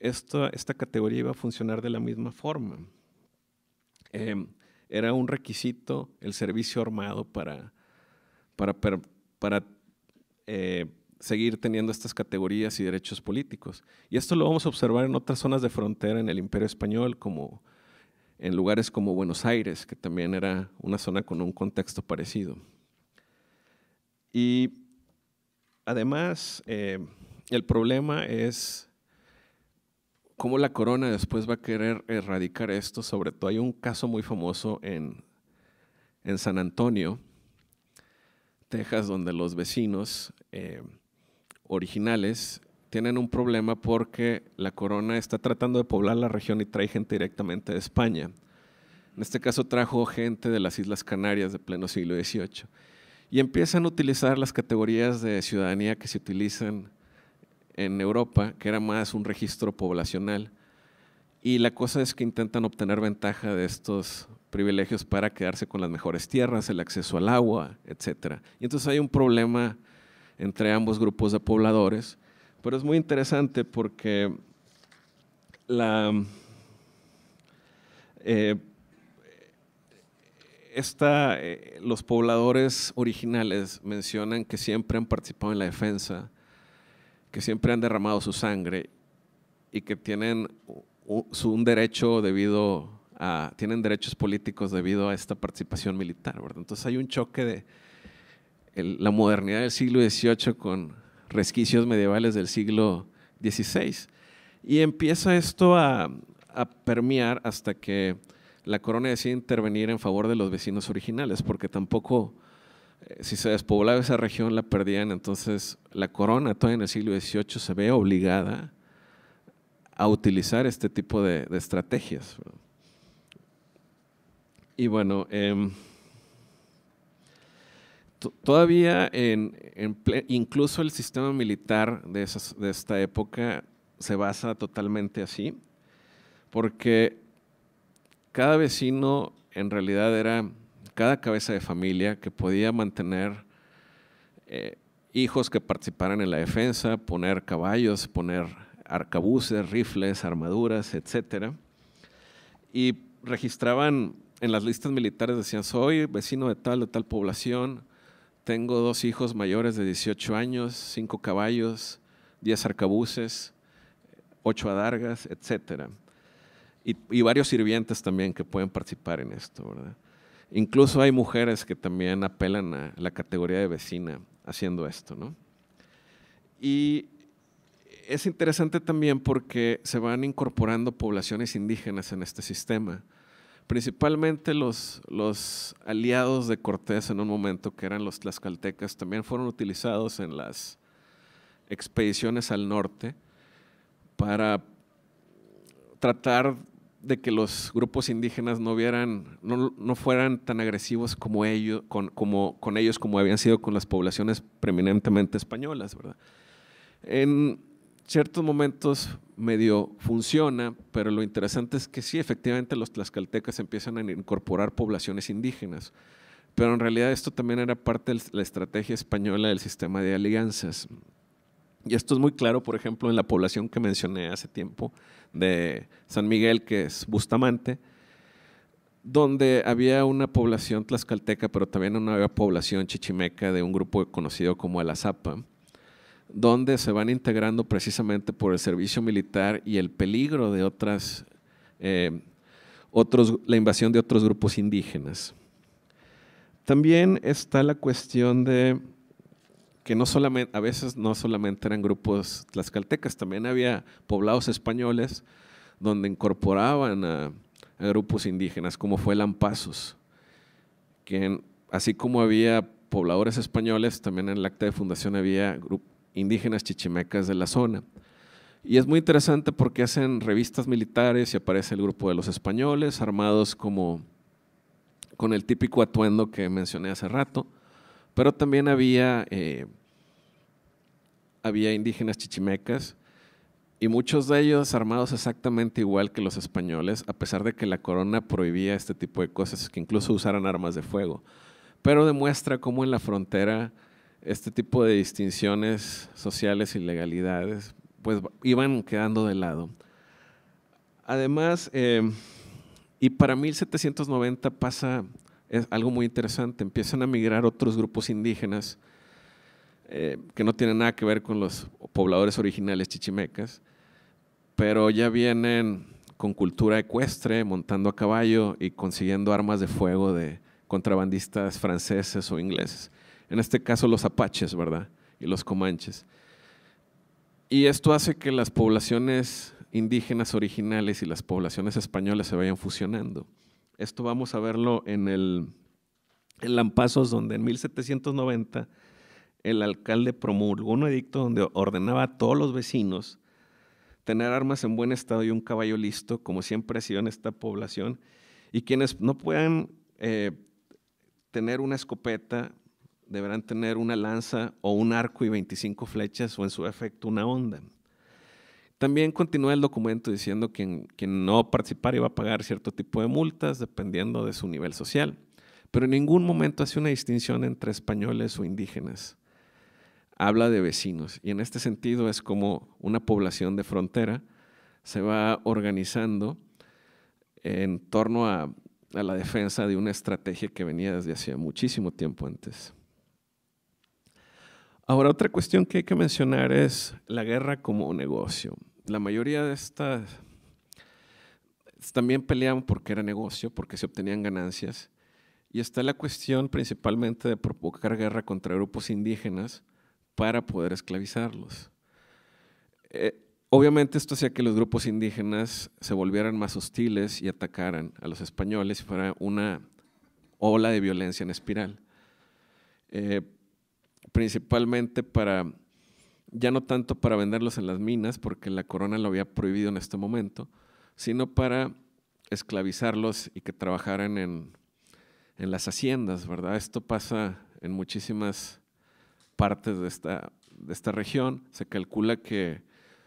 esta, categoría iba a funcionar de la misma forma. Em, era un requisito el servicio armado para, para, para eh, seguir teniendo estas categorías y derechos políticos. Y esto lo vamos a observar en otras zonas de frontera en el Imperio Español, como en lugares como Buenos Aires, que también era una zona con un contexto parecido. Y además, eh, el problema es cómo la corona después va a querer erradicar esto, sobre todo hay un caso muy famoso en, San Antonio, Texas, donde los vecinos eh, originales tienen un problema porque la corona está tratando de poblar la región y trae gente directamente de España. En este caso trajo gente de las Islas Canarias de pleno siglo XVIII. Y empiezan a utilizar las categorías de ciudadanía que se utilizan en Europa, que era más un registro poblacional. Y la cosa es que intentan obtener ventaja de estos privilegios para quedarse con las mejores tierras, el acceso al agua, etc. Y entonces hay un problema entre ambos grupos de pobladores. Pero es muy interesante porque la, eh, eh, los pobladores originales mencionan que siempre han participado en la defensa, que siempre han derramado su sangre y que tienen un derecho debido a, tienen derechos políticos debido a esta participación militar. ¿verdad? Entonces hay un choque de, la modernidad del siglo XVIII con resquicios medievales del siglo XVI. Y empieza esto a, permear hasta que la corona decide intervenir en favor de los vecinos originales, porque tampoco eh, si se despoblaba esa región la perdían, entonces la corona todavía en el siglo XVIII se ve obligada a utilizar este tipo de, estrategias. Y bueno, em, todavía incluso el sistema militar de, esta época se basa totalmente así, porque cada vecino en realidad era cada cabeza de familia que podía mantener eh, hijos que participaran en la defensa, poner caballos, poner arcabuces, rifles, armaduras, etc. Y registraban en las listas militares, decían, soy vecino de tal o tal población, tengo dos hijos mayores de 18 años, cinco caballos, diez arcabuces, ocho adargas, etc. Y, varios sirvientes también que pueden participar en esto, ¿verdad? Incluso hay mujeres que también apelan a la categoría de vecina haciendo esto, ¿no? Y es interesante también porque se van incorporando poblaciones indígenas en este sistema principalmente los, los aliados de Cortés en un momento, que eran los tlaxcaltecas, también fueron utilizados en las expediciones al norte para tratar de que los grupos indígenas no no, fueran tan agresivos como ellos, con, como, con ellos como habían sido con las poblaciones preeminentemente españolas, ¿verdad? En, ciertos momentos medio funciona, pero lo interesante es que sí, efectivamente los tlaxcaltecas empiezan a incorporar poblaciones indígenas, pero en realidad esto también era parte de la estrategia española del sistema de alianzas. Y esto es muy claro, por ejemplo, en la población que mencioné hace tiempo de San Miguel, que es Bustamante, donde había una población tlaxcalteca, pero también una población chichimeca de un grupo conocido como Alazapa donde se van integrando precisamente por el servicio militar y el peligro de otras, eh, otros, la invasión de otros grupos indígenas. También está la cuestión de que no solamente, a veces no solamente eran grupos tlaxcaltecas, también había poblados españoles donde incorporaban a, grupos indígenas, como fue Lampazos, que así como había pobladores españoles, también en el acta de fundación había grupos indígenas chichimecas de la zona. Y es muy interesante porque hacen revistas militares y aparece el grupo de los españoles armados como con el típico atuendo que mencioné hace rato, pero también había, eh, había indígenas chichimecas y muchos de ellos armados exactamente igual que los españoles, a pesar de que la corona prohibía este tipo de cosas, que incluso usaran armas de fuego. Pero demuestra cómo en la frontera este tipo de distinciones sociales y legalidades pues iban quedando de lado. Además, eh, y para 1790 pasa algo muy interesante, empiezan a migrar otros grupos indígenas eh, que no tienen nada que ver con los pobladores originales chichimecas, pero ya vienen con cultura ecuestre, montando a caballo y consiguiendo armas de fuego de contrabandistas franceses o ingleses en este caso los apaches, ¿verdad? Y los comanches. Y esto hace que las poblaciones indígenas originales y las poblaciones españolas se vayan fusionando. Esto vamos a verlo en el en Lampazos, donde en 1790 el alcalde promulgó un edicto donde ordenaba a todos los vecinos tener armas en buen estado y un caballo listo, como siempre ha sido en esta población, y quienes no puedan eh, tener una escopeta deberán tener una lanza o un arco y 25 flechas o en su efecto una onda. También continúa el documento diciendo que quien no participar iba a pagar cierto tipo de multas dependiendo de su nivel social, pero en ningún momento hace una distinción entre españoles o indígenas. Habla de vecinos y en este sentido es como una población de frontera se va organizando en torno a, a la defensa de una estrategia que venía desde hacía muchísimo tiempo antes. Ahora, otra cuestión que hay que mencionar es la guerra como negocio. La mayoría de estas también peleaban porque era negocio, porque se obtenían ganancias. Y está la cuestión principalmente de provocar guerra contra grupos indígenas para poder esclavizarlos. Eh, obviamente esto hacía que los grupos indígenas se volvieran más hostiles y atacaran a los españoles y fuera una ola de violencia en espiral. Eh, principalmente para, ya no tanto para venderlos en las minas, porque la corona lo había prohibido en este momento, sino para esclavizarlos y que trabajaran en, las haciendas, ¿verdad? Esto pasa en muchísimas partes de esta, de esta región. Se calcula que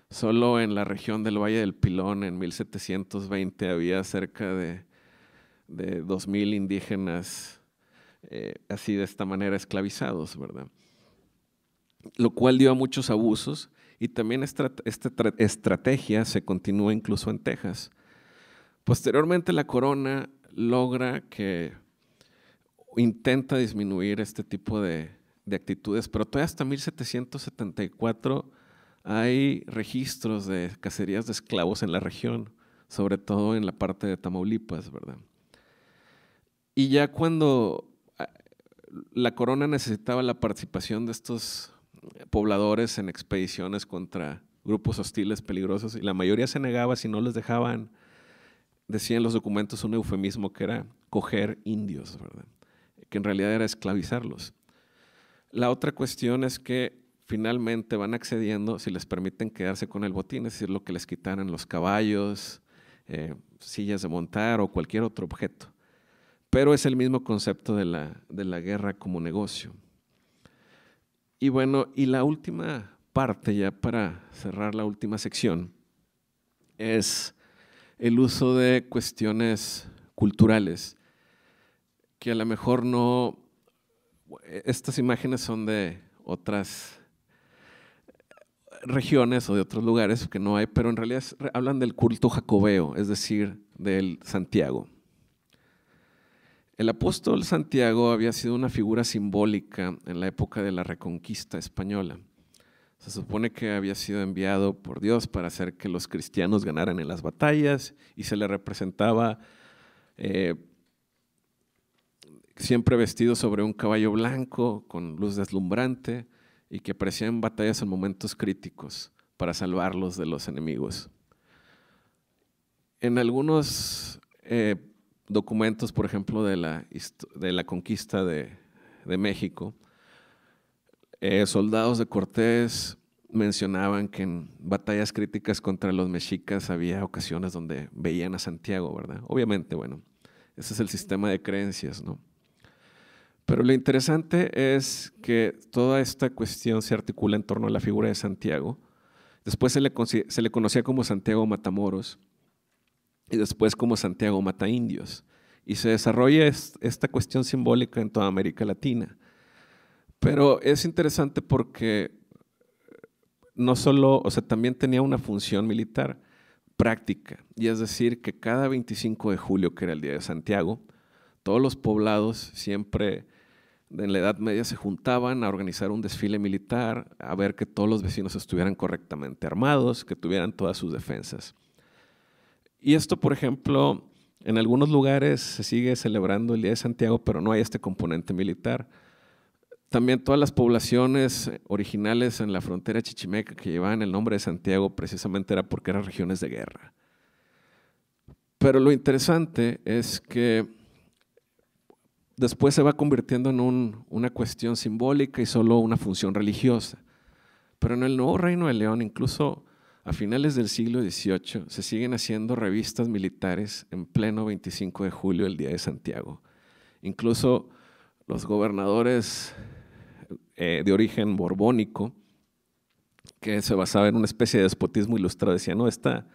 solo en la región del Valle del Pilón, en 1720, había cerca de, de 2.000 indígenas eh, así de esta manera esclavizados, ¿verdad? lo cual dio a muchos abusos y también esta, estrategia se continúa incluso en Texas. Posteriormente la corona logra que intenta disminuir este tipo de, actitudes, pero todavía hasta 1774 hay registros de cacerías de esclavos en la región, sobre todo en la parte de Tamaulipas, ¿verdad? Y ya cuando ah, la corona necesitaba la participación de estos pobladores en expediciones contra grupos hostiles, peligrosos, y la mayoría se negaba si no les dejaban, decían los documentos, un eufemismo que era coger indios, ¿verdad? que en realidad era esclavizarlos. La otra cuestión es que finalmente van accediendo si les permiten quedarse con el botín, es decir, lo que les quitaran los caballos, eh, sillas de montar o cualquier otro objeto. Pero es el mismo concepto de la guerra como negocio. Y bueno, y la última parte, ya para cerrar la última sección, es el uso de cuestiones culturales, que a lo mejor no, estas imágenes son de otras regiones o de otros lugares que no hay, pero en realidad hablan del culto jacobeo, es decir, del Santiago. El apóstol Santiago había sido una figura simbólica en la época de la Reconquista española. Se supone que había sido enviado por Dios para hacer que los cristianos ganaran en las batallas y se le representaba eh, siempre vestido sobre un caballo blanco con luz deslumbrante y que aparecía en batallas en momentos críticos para salvarlos de los enemigos. En algunos eh, documentos, por ejemplo, de la, de la conquista de, México, eh, soldados de Cortés mencionaban que en batallas críticas contra los mexicas había ocasiones donde veían a Santiago, ¿verdad? Obviamente, bueno, ese es el sistema de creencias, ¿no? Pero lo interesante es que toda esta cuestión se articula en torno a la figura de Santiago. Después se le, se le conocía como Santiago Matamoros, y después como Santiago mata indios. Y se desarrolla esta cuestión simbólica en toda América Latina. Pero es interesante porque no solo, o sea, también tenía una función militar práctica, y es decir, que cada 25 de julio, que era el día de Santiago, todos los poblados siempre en la Edad Media se juntaban a organizar un desfile militar, a ver que todos los vecinos estuvieran correctamente armados, que tuvieran todas sus defensas. Y esto, por ejemplo, en algunos lugares se sigue celebrando el Día de Santiago, pero no hay este componente militar. También todas las poblaciones originales en la frontera chichimeca que llevaban el nombre de Santiago precisamente era porque eran regiones de guerra. Pero lo interesante es que después se va convirtiendo en una cuestión simbólica y solo una función religiosa. Pero en el nuevo Reino de León incluso a finales del siglo XVIII se siguen haciendo revistas militares en pleno 25 de julio, el Día de Santiago. Incluso los gobernadores eh, de origen borbónico, que se basaba en una especie de despotismo ilustrado, decían, no, esta,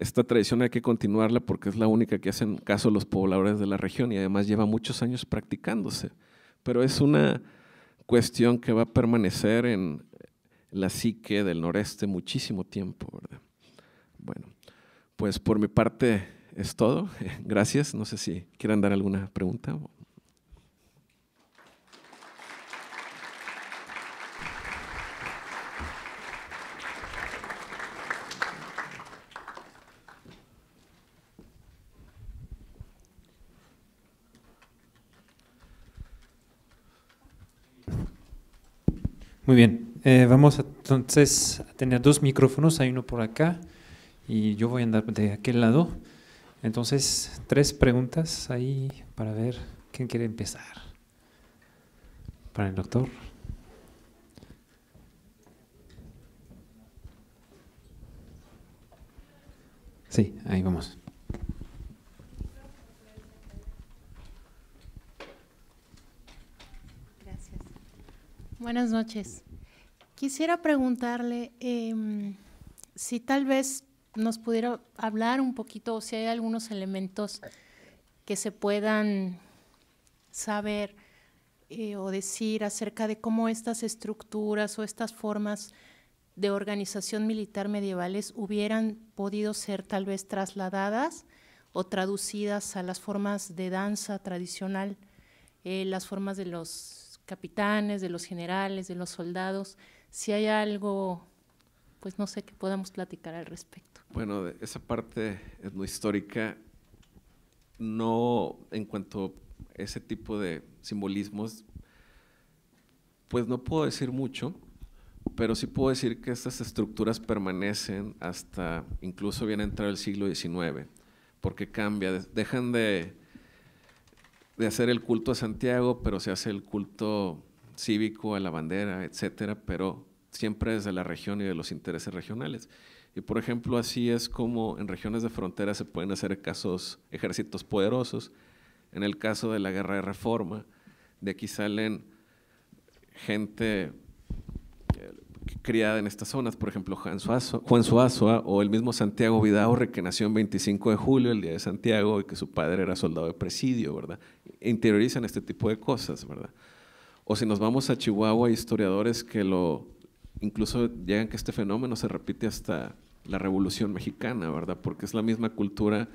esta tradición hay que continuarla porque es la única que hacen caso los pobladores de la región y además lleva muchos años practicándose. Pero es una cuestión que va a permanecer en, la psique del noreste muchísimo tiempo. ¿verdad? Bueno, pues por mi parte es todo. Gracias. No sé si quieran dar alguna pregunta. Muy bien, eh, vamos entonces a tener dos micrófonos, hay uno por acá y yo voy a andar de aquel lado. Entonces, tres preguntas ahí para ver quién quiere empezar. Para el doctor. Sí, ahí vamos. Gracias. Buenas noches. Quisiera preguntarle em, si tal vez nos pudiera hablar un poquito o si hay algunos elementos que se puedan saber eh, o decir acerca de cómo estas estructuras o estas formas de organización militar medievales hubieran podido ser tal vez trasladadas o traducidas a las formas de danza tradicional, eh, las formas de los capitanes, de los generales, de los soldados si hay algo, pues no sé, que podamos platicar al respecto. Bueno, esa parte etnohistórica, no en cuanto a ese tipo de simbolismos, pues no puedo decir mucho, pero sí puedo decir que estas estructuras permanecen hasta incluso bien entrar el siglo XIX, porque cambia, dejan de, de hacer el culto a Santiago, pero se hace el culto cívico, a la bandera, etcétera, pero siempre desde la región y de los intereses regionales. Y por ejemplo, así es como en regiones de frontera se pueden hacer casos, ejércitos poderosos. En el caso de la guerra de reforma, de aquí salen gente eh, criada en estas zonas, por ejemplo, Juan Suazo, ah, o el mismo Santiago Vidaurre, que nació el 25 de julio, el día de Santiago, y que su padre era soldado de presidio, ¿verdad? Interiorizan este tipo de cosas, ¿verdad? O si nos vamos a Chihuahua, hay historiadores que lo, incluso llegan que este fenómeno se repite hasta la Revolución Mexicana, ¿verdad? Porque es la misma cultura,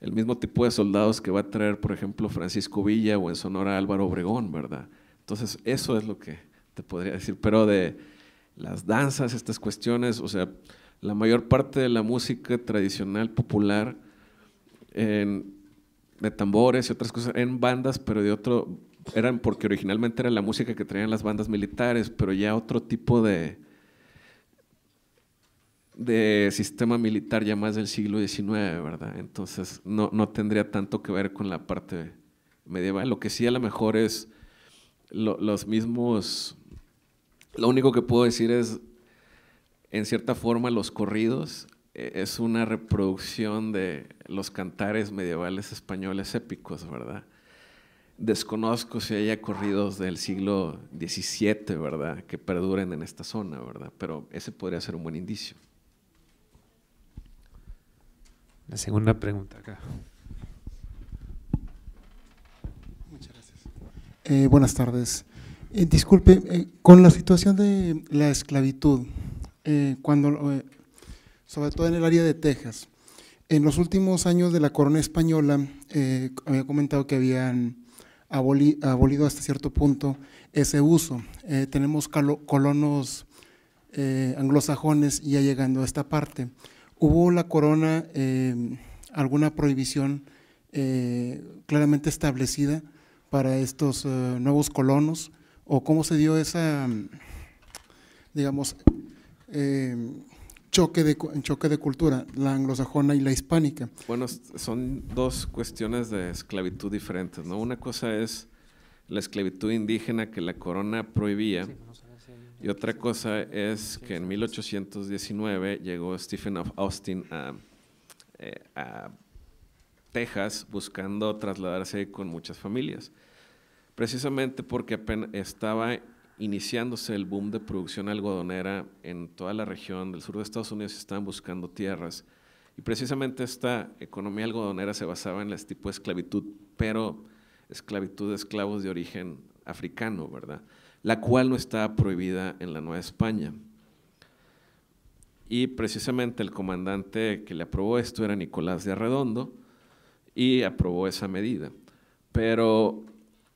el mismo tipo de soldados que va a traer, por ejemplo, Francisco Villa o en Sonora Álvaro Obregón, ¿verdad? Entonces, eso es lo que te podría decir. Pero de las danzas, estas cuestiones, o sea, la mayor parte de la música tradicional popular de tambores y otras cosas, en bandas, pero de otro, eran porque originalmente era la música que traían las bandas militares, pero ya otro tipo de, de sistema militar ya más del siglo XIX, ¿verdad? Entonces no, no tendría tanto que ver con la parte medieval. Lo que sí a lo mejor es los mismos, lo único que puedo decir es, en cierta forma, los corridos eh, es una reproducción de los cantares medievales españoles épicos, ¿verdad? desconozco si haya corridos del siglo XVII, ¿verdad? Que perduren en esta zona, ¿verdad? Pero ese podría ser un buen indicio. La segunda pregunta acá. Muchas gracias. Eh, buenas tardes. Eh, disculpe, eh, con la situación de la esclavitud, cuando, sobre todo en el área de Texas, en los últimos años de la corona española había comentado que habían abolido hasta cierto punto ese uso. Eh, tenemos colonos eh, anglosajones ya llegando a esta parte. Hubo la corona eh, alguna prohibición claramente establecida para estos nuevos colonos o cómo se dio esa, digamos, choque de, choque de cultura, la anglosajona y la hispánica. Bueno, son dos cuestiones de esclavitud diferentes, ¿no? Una cosa es la esclavitud indígena que la corona prohibía y otra cosa es que en 1819 llegó Stephen Austin a, eh, a Texas buscando trasladarse con muchas familias, precisamente porque apenas estaba iniciándose el boom de producción algodonera en toda la región del sur de Estados Unidos, estaban buscando tierras. Y precisamente esta economía algodonera se basaba en el este tipo de esclavitud, pero esclavitud de esclavos de origen africano, ¿verdad? La cual no estaba prohibida en la Nueva España. Y precisamente el comandante que le aprobó esto era Nicolás de Arredondo y aprobó esa medida. Pero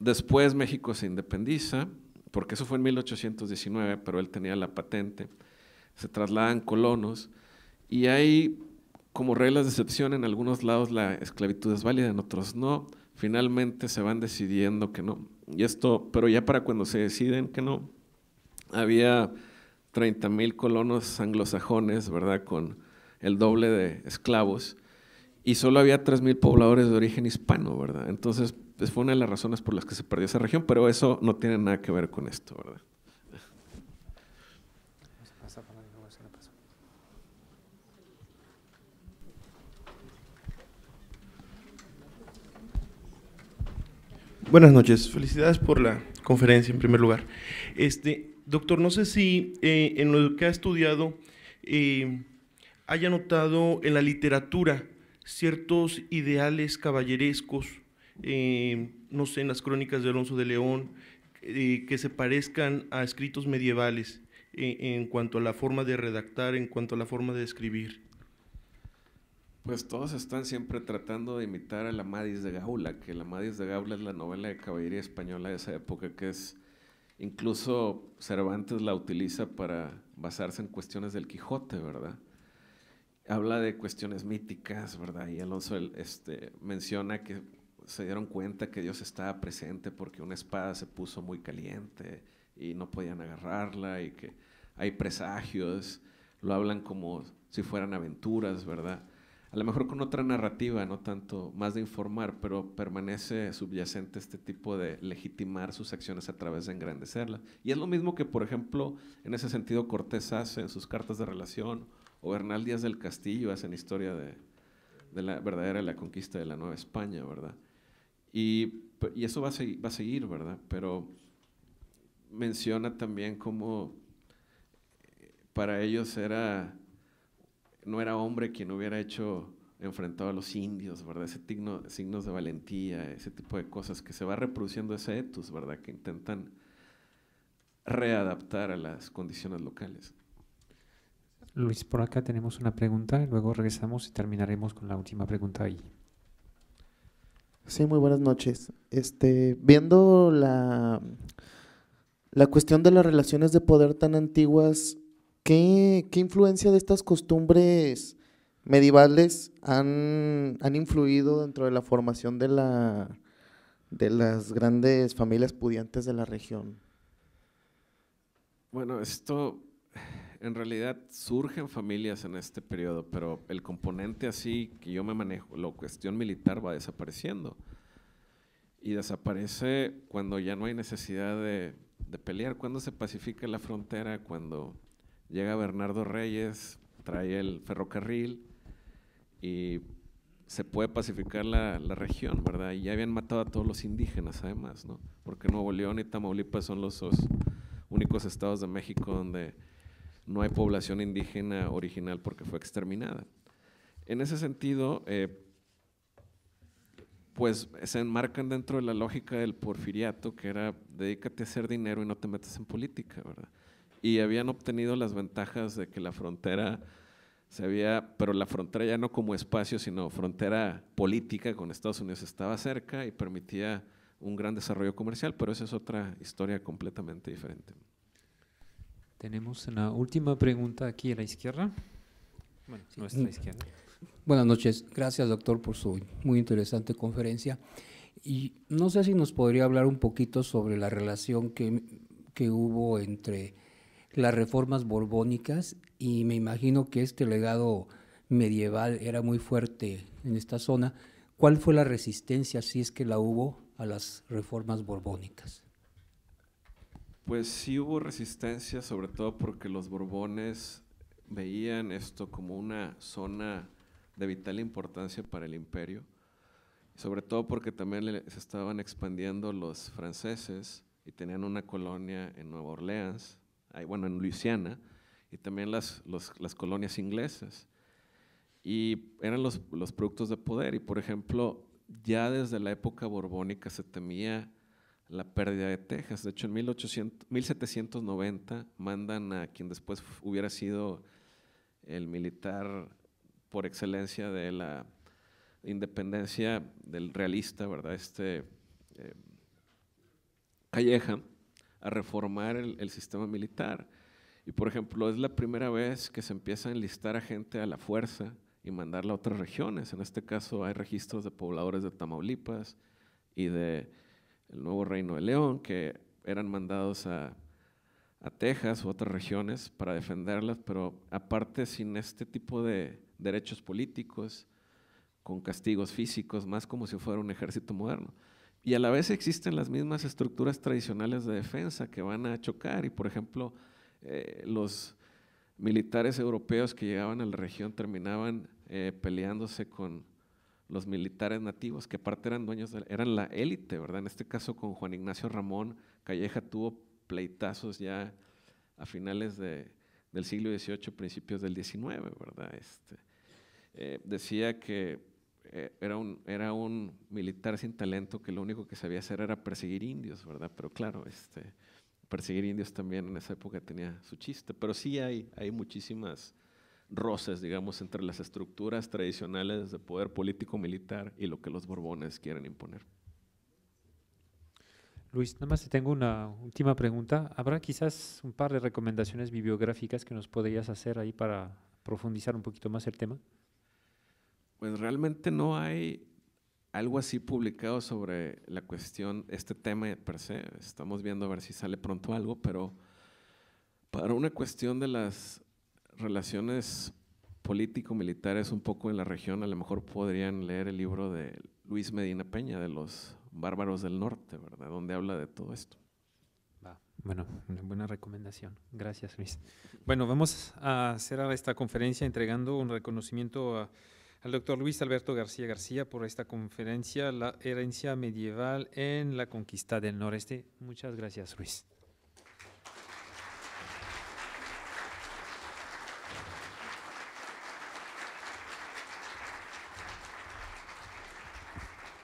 después México se independiza, porque eso fue en 1819, pero él tenía la patente. Se trasladan colonos y hay como reglas de excepción, en algunos lados la esclavitud es válida, en otros no. Finalmente se van decidiendo que no. Y esto, pero ya para cuando se deciden que no, había 30.000 colonos anglosajones, ¿verdad? Con el doble de esclavos. Y solo había 3.000 mil pobladores de origen hispano, ¿verdad? Entonces, pues, fue una de las razones por las que se perdió esa región, pero eso no tiene nada que ver con esto, ¿verdad? Buenas noches, felicidades por la conferencia en primer lugar. Este, doctor, no sé si eh, en lo que ha estudiado eh, haya notado en la literatura ciertos ideales caballerescos eh, no sé, en las crónicas de Alonso de León, eh, que se parezcan a escritos medievales eh, en cuanto a la forma de redactar, en cuanto a la forma de escribir? Pues todos están siempre tratando de imitar a la Madis de Gaula, que la Madis de Gaula es la novela de caballería española de esa época, que es incluso Cervantes la utiliza para basarse en cuestiones del Quijote, ¿verdad? Habla de cuestiones míticas, ¿verdad? Y Alonso este, menciona que se dieron cuenta que Dios estaba presente porque una espada se puso muy caliente y no podían agarrarla y que hay presagios, lo hablan como si fueran aventuras, ¿verdad? A lo mejor con otra narrativa, no tanto más de informar, pero permanece subyacente este tipo de legitimar sus acciones a través de engrandecerlas. Y es lo mismo que, por ejemplo, en ese sentido Cortés hace en sus cartas de relación o Bernal Díaz del Castillo hace en Historia de, la verdadera la conquista de la Nueva España, ¿verdad? Y, eso va a, seguir, ¿verdad? Pero menciona también cómo eh, para ellos era, no era hombre quien hubiera hecho enfrentado a los indios, ¿verdad? Ese signo, signos de valentía, ese tipo de cosas que se va reproduciendo ese etus, ¿verdad? Que intentan readaptar a las condiciones locales. Luis, por acá tenemos una pregunta, luego regresamos y terminaremos con la última pregunta ahí. Sí, muy buenas noches. Este, viendo la, la cuestión de las relaciones de poder tan antiguas, ¿qué, influencia de estas costumbres medievales han, han, influido dentro de la formación de, la, de las grandes familias pudientes de la región? Bueno, esto en realidad surgen familias en este periodo, pero el componente así que yo me manejo, la cuestión militar va desapareciendo. Y desaparece cuando ya no hay necesidad de, de pelear, cuando se pacifica la frontera, cuando llega Bernardo Reyes, trae el ferrocarril y se puede pacificar la, la, región, ¿verdad? Y ya habían matado a todos los indígenas, además, ¿no? Porque Nuevo León y Tamaulipas son los, los únicos estados de México donde no hay población indígena original porque fue exterminada. En ese sentido, eh, pues se enmarcan dentro de la lógica del porfiriato, que era dedícate a hacer dinero y no te metas en política, ¿verdad? Y habían obtenido las ventajas de que la frontera se había, pero la frontera ya no como espacio, sino frontera política con Estados Unidos estaba cerca y permitía un gran desarrollo comercial, pero esa es otra historia completamente diferente. Tenemos la última pregunta aquí a la izquierda. Bueno, nuestra izquierda. Buenas noches. Gracias, doctor, por su muy interesante conferencia. Y no sé si nos podría hablar un poquito sobre la relación que, que hubo entre las reformas borbónicas y me imagino que este legado medieval era muy fuerte en esta zona. ¿Cuál fue la resistencia, si es que la hubo, a las reformas borbónicas? Pues sí hubo resistencia, sobre todo porque los Borbones veían esto como una zona de vital importancia para el imperio, sobre todo porque también se estaban expandiendo los franceses y tenían una colonia en Nueva Orleans, bueno, en Luisiana, y también las, las colonias inglesas. Y eran los, los productos de poder, y por ejemplo, ya desde la época borbónica se temía la pérdida de Texas. De hecho, en 1800, 1790 mandan a quien después hubiera sido el militar por excelencia de la independencia del realista, ¿verdad? Este eh, Calleja, a reformar el, sistema militar. Y por ejemplo, es la primera vez que se empieza a enlistar a gente a la fuerza y mandarla a otras regiones. En este caso hay registros de pobladores de Tamaulipas y de el nuevo reino de León, que eran mandados a, Texas u otras regiones para defenderlas, pero aparte sin este tipo de derechos políticos, con castigos físicos, más como si fuera un ejército moderno. Y a la vez existen las mismas estructuras tradicionales de defensa que van a chocar y, por ejemplo, eh, los militares europeos que llegaban a la región terminaban eh, peleándose con los militares nativos, que aparte eran dueños, eran la élite, ¿verdad? En este caso con Juan Ignacio Ramón, Calleja tuvo pleitazos ya a finales del siglo XVIII, principios del XIX, ¿verdad? Este, eh, decía que eh, era, un, era un militar sin talento que lo único que sabía hacer era perseguir indios, ¿verdad? Pero claro, este, perseguir indios también en esa época tenía su chiste, pero sí hay, hay muchísimas roces, digamos, entre las estructuras tradicionales de poder político militar y lo que los borbones quieren imponer. Luis, nada más te tengo una última pregunta. ¿Habrá quizás un par de recomendaciones bibliográficas que nos podrías hacer ahí para profundizar un poquito más el tema? Pues realmente no hay algo así publicado sobre la cuestión, este tema per se. Estamos viendo a ver si sale pronto algo, pero para una cuestión de las relaciones político-militares un poco en la región, a lo mejor podrían leer el libro de Luis Medina Peña, de los bárbaros del norte, ¿verdad? Donde habla de todo esto. bueno, una buena recomendación. Gracias, Luis. Bueno, vamos a cerrar esta conferencia entregando un reconocimiento al doctor Luis Alberto García García por esta conferencia, La herencia medieval en la conquista del noreste. Muchas gracias, Luis.